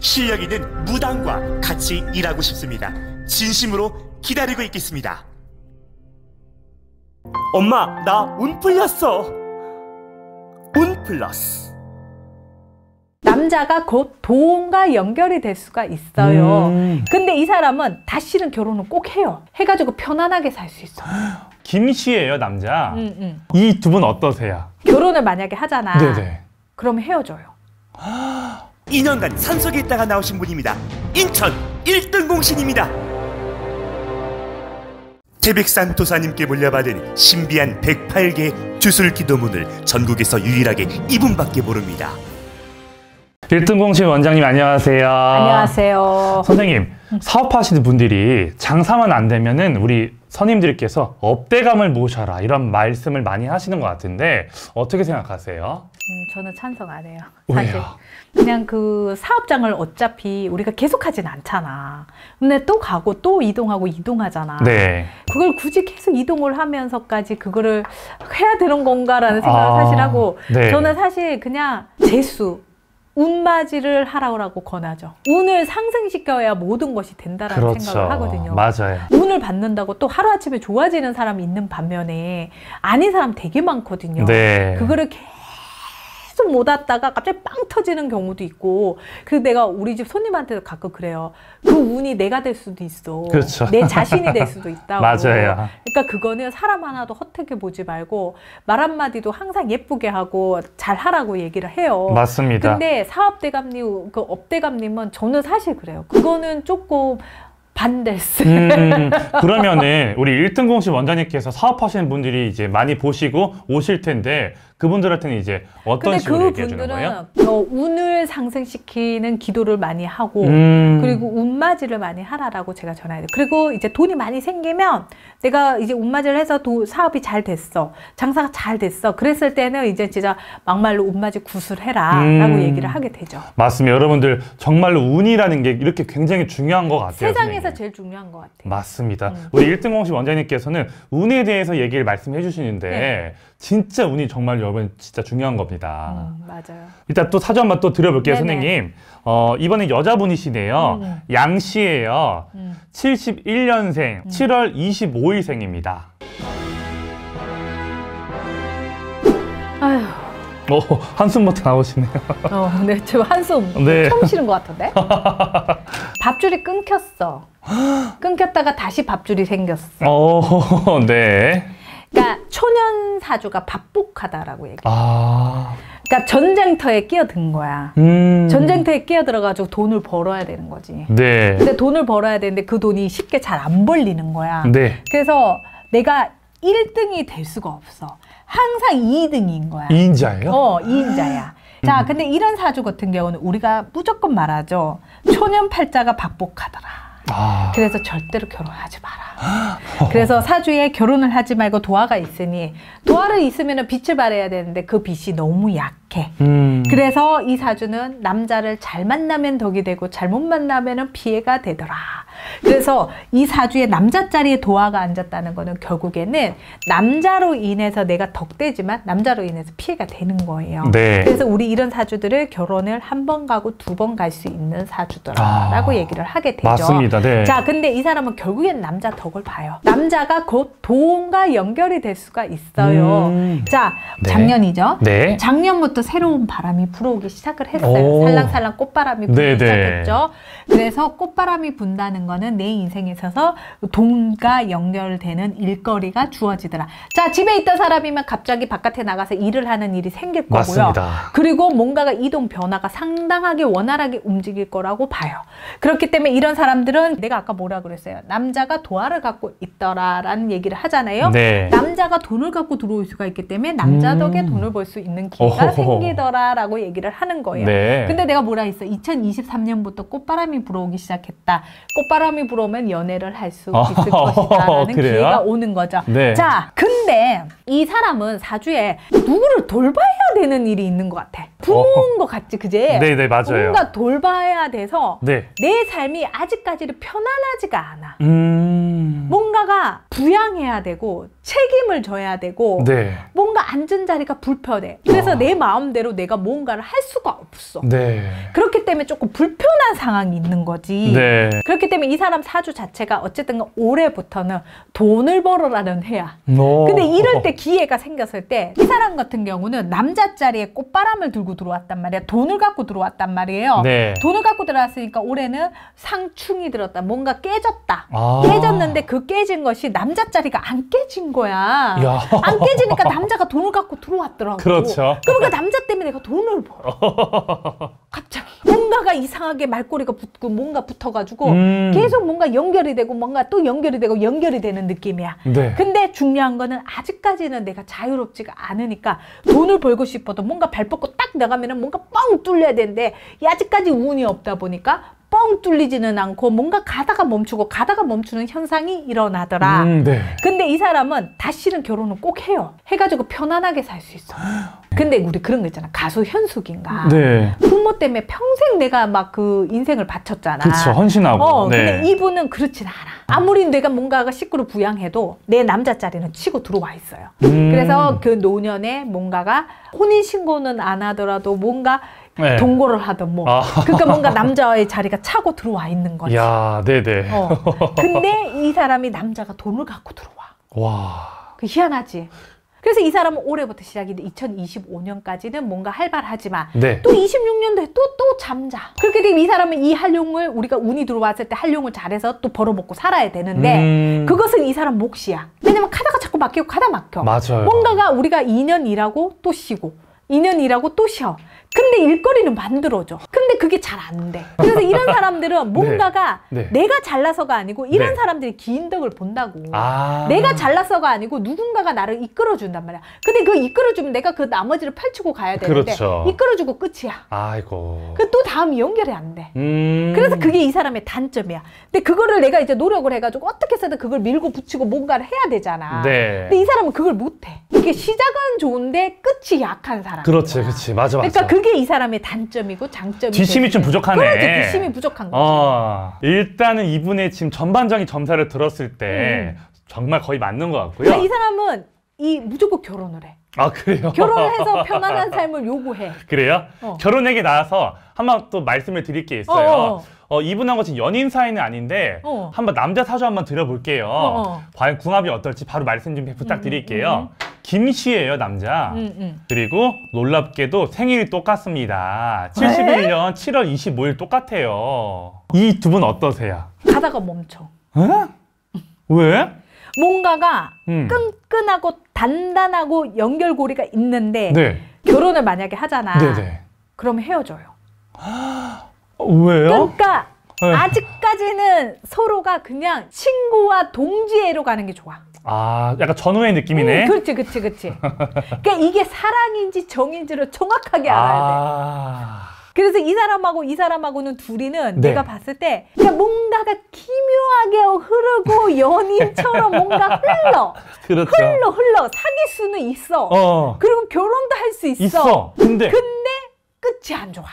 실력 있는 무당과 같이 일하고 싶습니다. 진심으로 기다리고 있겠습니다. 엄마, 나 운 풀렸어. 운 플러스. 남자가 곧 도움과 연결이 될 수가 있어요. 음. 근데 이 사람은 다시는 결혼을꼭 해요. 해가지고 편안하게 살 수 있어요. 김씨예요 남자. 음, 음. 이두 분 어떠세요? 결혼을 만약에 하잖아. 네네. 그럼 헤어져요. 2년간 산속에 있다가 나오신 분입니다. 인천 1등 공신입니다. 태백산 도사님께 물려받은 신비한 108개의 주술 기도문을 전국에서 유일하게 이분밖에 모릅니다. 1등 공신 원장님 안녕하세요. 안녕하세요. 선생님, 사업하시는 분들이 장사만 안 되면은 우리 선임들께서 업대감을 모셔라 이런 말씀을 많이 하시는 것 같은데 어떻게 생각하세요? 음, 저는 찬성 안 해요. 사실 그냥 그 사업장을 어차피 우리가 계속하진 않잖아. 근데 또 가고 또 이동하고 이동하잖아. 네. 그걸 굳이 계속 이동을 하면서까지 그거를 해야 되는 건가라는 생각을 아, 사실 하고 네. 저는 사실 그냥 재수 운맞이를 하라고 권하죠. 운을 상승시켜야 모든 것이 된다라는 그렇죠. 생각을 하거든요. 맞아요. 운을 받는다고 또 하루아침에 좋아지는 사람이 있는 반면에 아닌 사람 되게 많거든요. 네. 그거를 계속 계속 못 왔다가 갑자기 빵 터지는 경우도 있고 그 내가 우리 집 손님한테도 가끔 그래요. 그 운이 내가 될 수도 있어. 그렇죠. 내 자신이 될 수도 있다고. 맞아요. 그러니까 그거는 사람 하나도 헛되게 보지 말고 말 한마디도 항상 예쁘게 하고 잘하라고 얘기를 해요. 맞습니다. 근데 사업대감님, 그 업대감님은 저는 사실 그래요. 그거는 조금 반대스 음, 음, 그러면은 우리 일등 공식 원장님께서 사업하시는 분들이 이제 많이 보시고 오실 텐데 그분들한테는 이제 어떤 식으로 그 얘기해 주는 거예요? 어, 운을 상승시키는 기도를 많이 하고 음. 그리고 운맞이를 많이 하라라고 제가 전해요. 그리고 이제 돈이 많이 생기면 내가 이제 운맞이를 해서 도, 사업이 잘 됐어. 장사가 잘 됐어. 그랬을 때는 이제 진짜 막말로 운맞이 구슬해라라고 음. 얘기를 하게 되죠. 맞습니다. 여러분들 정말로 운이라는 게 이렇게 굉장히 중요한 것 같아요. 세상에서 운에서 제일 중요한 것 같아요. 맞습니다. 음. 우리 일등 공식 원장님께서는 운에 대해서 얘기를 말씀해 주시는데 네. 진짜 운이 정말 여러분 진짜 중요한 겁니다. 음, 맞아요. 일단 또사전 한번 또 드려볼게요, 네네. 선생님. 어, 이번에 여자분이시네요. 음. 양 씨예요. 음. 71년생, 7월 25일생입니다. 아휴. 어, 한숨부터 나오시네요. 어, 네, 저 한숨 네. 처음 쉬는 것 같은데? 밥줄이 끊겼어. 끊겼다가 다시 밥줄이 생겼어. 어, 네. 그러니까 초년 사주가 밥복하다라고 얘기해. 아. 그니까 전쟁터에 끼어든 거야. 음... 전쟁터에 끼어들어가지고 돈을 벌어야 되는 거지. 네. 근데 돈을 벌어야 되는데 그 돈이 쉽게 잘 안 벌리는 거야. 네. 그래서 내가 1등이될 수가 없어. 항상 2등인 거야. 2인자예요? 어, 2인자야. 자, 음. 근데 이런 사주 같은 경우는 우리가 무조건 말하죠. 초년 팔자가 박복하더라. 아. 그래서 절대로 결혼하지 마라. 그래서 사주에 결혼을 하지 말고 도화가 있으니 도화를 있으면 빛을 발해야 되는데 그 빛이 너무 약해. 음. 그래서 이 사주는 남자를 잘 만나면 덕이 되고 잘못 만나면 피해가 되더라. 그래서 이 사주에 남자 자리에 도화가 앉았다는 거는 결국에는 남자로 인해서 내가 덕대지만 남자로 인해서 피해가 되는 거예요. 네. 그래서 우리 이런 사주들을 결혼을 한 번 가고 두 번 갈 수 있는 사주더라라고 아, 얘기를 하게 되죠. 맞습니다. 네. 자, 근데 이 사람은 결국엔 남자 덕을 봐요. 남자가 곧 도움과 연결이 될 수가 있어요. 음, 자, 네. 작년이죠. 네. 작년부터 새로운 바람이 불어오기 시작을 했어요. 오. 살랑살랑 꽃바람이 불기 네, 네. 시작했죠. 그래서 꽃바람이 분다는 거는 내 인생에 있어서 돈과 연결되는 일거리가 주어지더라. 자, 집에 있던 사람이면 갑자기 바깥에 나가서 일을 하는 일이 생길 거고요. 맞습니다. 그리고 뭔가가 이동 변화가 상당하게 원활하게 움직일 거라고 봐요. 그렇기 때문에 이런 사람들은 내가 아까 뭐라 그랬어요. 남자가 도화를 갖고 있더라라는 얘기를 하잖아요. 네. 남자가 돈을 갖고 들어올 수가 있기 때문에 남자 음. 덕에 돈을 벌 수 있는 기회가 생기더라라고 얘기를 하는 거예요. 네. 근데 내가 뭐라 했어? 2023년부터 꽃바람이 불어오기 시작했다. 꽃바람 바람이 불어오면 연애를 할수 아, 있을 어, 것이다라는 그래요? 기회가 오는 거죠. 네. 자, 근데 이 사람은 사주에 누구를 돌봐야 되는 일이 있는 것 같아. 부모인 어. 것 같지, 그제? 네네, 네, 맞아요. 뭔가 돌봐야 돼서 네. 내 삶이 아직까지는 편안하지가 않아. 음... 뭔가 누군가 부양해야 되고 책임을 져야 되고 네. 뭔가 앉은 자리가 불편해. 그래서 아. 내 마음대로 내가 뭔가를 할 수가 없어. 네. 그렇기 때문에 조금 불편한 상황이 있는 거지. 네. 그렇기 때문에 이 사람 사주 자체가 어쨌든 올해부터는 돈을 벌어라는 해야. 오. 어. 근데 이럴 때 기회가 생겼을 때 이 사람 같은 경우는 남자 자리에 꽃바람을 들고 들어왔단 말이야. 돈을 갖고 들어왔단 말이에요. 네. 돈을 갖고 들어왔으니까 올해는 상충이 들었다. 뭔가 깨졌다. 아. 깨졌는데 그 깨진 깨진 것이 남자 자리가 안 깨진 거야. 야. 안 깨지니까 남자가 돈을 갖고 들어왔더라고. 그렇죠. 그러니까 남자 때문에 내가 돈을 벌어. 갑자기 뭔가가 이상하게 말꼬리가 붙고 뭔가 붙어가지고 음. 계속 뭔가 연결이 되고 뭔가 또 연결이 되고 연결이 되는 느낌이야. 네. 근데 중요한 거는 아직까지는 내가 자유롭지가 않으니까 돈을 벌고 싶어도 뭔가 발 뻗고 딱 나가면은 뭔가 뻥 뚫려야 되는데 아직까지 운이 없다 보니까 뻥 뚫리지는 않고 뭔가 가다가 멈추고 가다가 멈추는 현상이 일어나더라. 음, 네. 근데 이 사람은 다시는 결혼은 꼭 해요. 해가지고 편안하게 살 수 있어. 근데 우리 그런 거 있잖아. 가수 현숙인가. 네. 부모 때문에 평생 내가 막 그 인생을 바쳤잖아. 그렇죠. 헌신하고. 어, 네. 근데 네. 이분은 그렇진 않아. 아무리 내가 뭔가가 식구를 부양해도 내 남자 자리는 치고 들어와 있어요. 음. 그래서 그 노년에 뭔가가 혼인신고는 안 하더라도 뭔가 네. 동거를 하던뭐 아. 그러니까 뭔가 남자의 자리가 차고 들어와 있는 거지. 야, 네네. 네. 어. 근데 이 사람이 남자가 돈을 갖고 들어와. 와. 그 희한하지. 그래서 이 사람은 올해부터 시작인데 2025년까지는 뭔가 활발하지만 네. 또 26년도에 또 또 잠자. 그렇게 되면 이 사람은 이 활용을 우리가 운이 들어왔을 때 활용을 잘해서 또 벌어먹고 살아야 되는데 음... 그것은 이 사람 몫이야. 왜냐면 카다가 자꾸 막히고 카다 막혀. 맞아요. 뭔가가 우리가 2년 일하고 또 쉬고 2년 일하고 또 쉬어. 근데 일거리는 만들어줘. 근데 그게 잘 안 돼. 그래서 이런 네. 사람들은 뭔가가 네, 네. 내가 잘나서가 아니고 이런 네. 사람들이 기인덕을 본다고. 아 내가 잘나서가 아니고 누군가가 나를 이끌어준단 말이야. 근데 그 이끌어주면 내가 그 나머지를 펼치고 가야 되는데 그렇죠. 이끌어주고 끝이야. 아이고. 그 또 다음이 연결이 안 돼. 음 그래서 그게 이 사람의 단점이야. 근데 그거를 내가 이제 노력을 해가지고 어떻게 해서든 그걸 밀고 붙이고 뭔가를 해야 되잖아. 네. 근데 이 사람은 그걸 못해. 이게 시작은 좋은데 끝이 약한 사람. 그렇지, 그렇지, 맞아, 맞아. 그러니까 그게 그게 이 사람의 단점이고 장점이 뒷심이 좀 부족하네. 그렇지, 뒷심이 부족한 거지. 어, 일단은 이분의 지금 전반적인 점사를 들었을 때 음. 정말 거의 맞는 것 같고요. 그러니까 이 사람은 이 무조건 결혼을 해. 아 그래요? 결혼해서 편안한 삶을 요구해. 그래요? 어. 결혼에게 나와서 한 번 또 말씀을 드릴 게 있어요. 어어. 어. 어, 이분하고 지금 연인 사이는 아닌데 어 한번 남자 사주 한 번 드려볼게요 어어. 어. 과연 궁합이 어떨지 바로 말씀 좀 부탁드릴게요. 음, 음. 음. 김씨예요 남자. 음, 음, 그리고 놀랍게도 생일이 똑같습니다. 71년 7월 25일 똑같아요. 이 두 분 어떠세요? 가다가 멈춰. 에? 왜? 뭔가가 음. 끈끈하고 단단하고 연결고리가 있는데 네. 결혼을 만약에 하잖아. 네네. 네. 그럼 헤어져요. 어, 왜요? 그러니까 네. 아직까지는 서로가 그냥 친구와 동지애로 가는 게 좋아. 아, 약간 전후의 느낌이네. 음, 그렇지, 그렇지, 그렇지. 그러니까 이게 사랑인지 정인지를 정확하게 아. 알아야 돼. 아... 그래서 이 사람하고 이 사람하고는 둘이는 네. 내가 봤을 때그러 뭔가가 기묘하게 흐르고 연인처럼 뭔가 흘러. 그렇죠. 흘러 흘러 사귈 수는 있어. 어. 그리고 결혼도 할 수 있어. 있어. 근데 근데 끝이 안 좋아.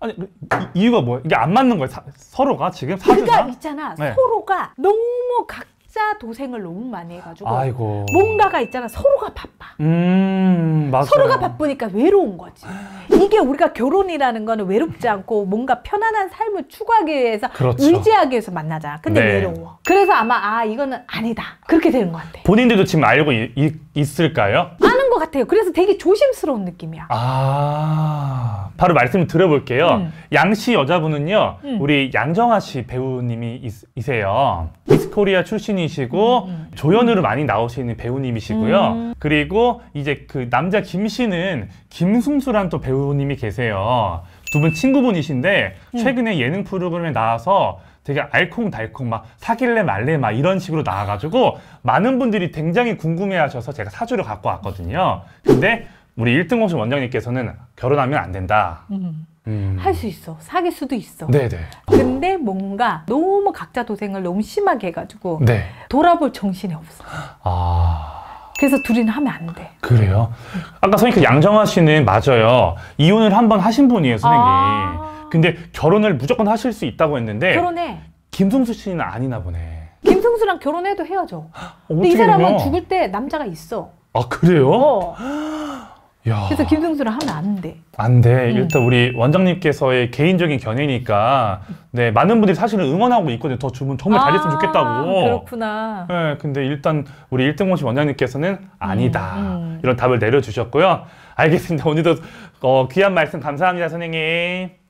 아니 그 이유가 뭐야? 이게 안 맞는 거야 사, 서로가 지금 사귀가 그러니까 있잖아 네. 서로가 너무 각자 도생을 너무 많이 해가지고 아이고. 뭔가가 있잖아 서로가 바빠 음, 서로가 바쁘니까 외로운 거지. 이게 우리가 결혼이라는 거는 외롭지 않고 뭔가 편안한 삶을 추구하기 위해서 그렇죠. 의지하기 위해서 만나잖아. 근데 네. 외로워. 그래서 아마 아 이거는 아니다. 그렇게 되는 것 같아. 본인들도 지금 알고 이, 이, 있을까요? 아는 것 같아요. 그래서 되게 조심스러운 느낌이야. 아. 바로 말씀을 드려볼게요. 음. 양씨 여자분은요, 음. 우리 양정아 씨 배우님이 있, 세요 미스코리아 출신이시고 음, 음. 조연으로 많이 나오시는 배우님이시고요. 음. 그리고 이제 그 남자 김 씨는 김승수란 또 배우님이 계세요. 두 분 친구분이신데 음. 최근에 예능 프로그램에 나와서 되게 알콩달콩 막 사귈래 말래 막 이런 식으로 나와가지고 많은 분들이 굉장히 궁금해하셔서 제가 사주를 갖고 왔거든요. 근데 우리 1등 공신 원장님께서는 결혼하면 안 된다. 음. 음. 할수 있어. 사귈 수도 있어. 네네. 네. 근데 뭔가 너무 각자 도생을 너무 심하게 해가지고 네. 돌아볼 정신이 없어. 아... 그래서 둘이는 하면 안 돼. 그래요? 아까 선생님 그 양정아 씨는 맞아요. 이혼을 한번 하신 분이에요, 선생님. 아... 근데 결혼을 무조건 하실 수 있다고 했는데 결혼해. 김승수 씨는 아니나 보네. 김승수랑 결혼해도 헤어져. 어, 근데 이 사람은 죽을 때 남자가 있어. 아 그래요? 어. 야. 그래서 김승수를 하면 안 돼. 안 돼. 음. 일단 우리 원장님께서의 개인적인 견해니까 네 많은 분들이 사실은 응원하고 있거든요. 더 주문 정말 잘 됐으면 아, 좋겠다고. 그렇구나. 네, 근데 일단 우리 1등공식 원장님께서는 아니다 음, 음. 이런 답을 내려주셨고요. 알겠습니다. 오늘도 어, 귀한 말씀 감사합니다, 선생님.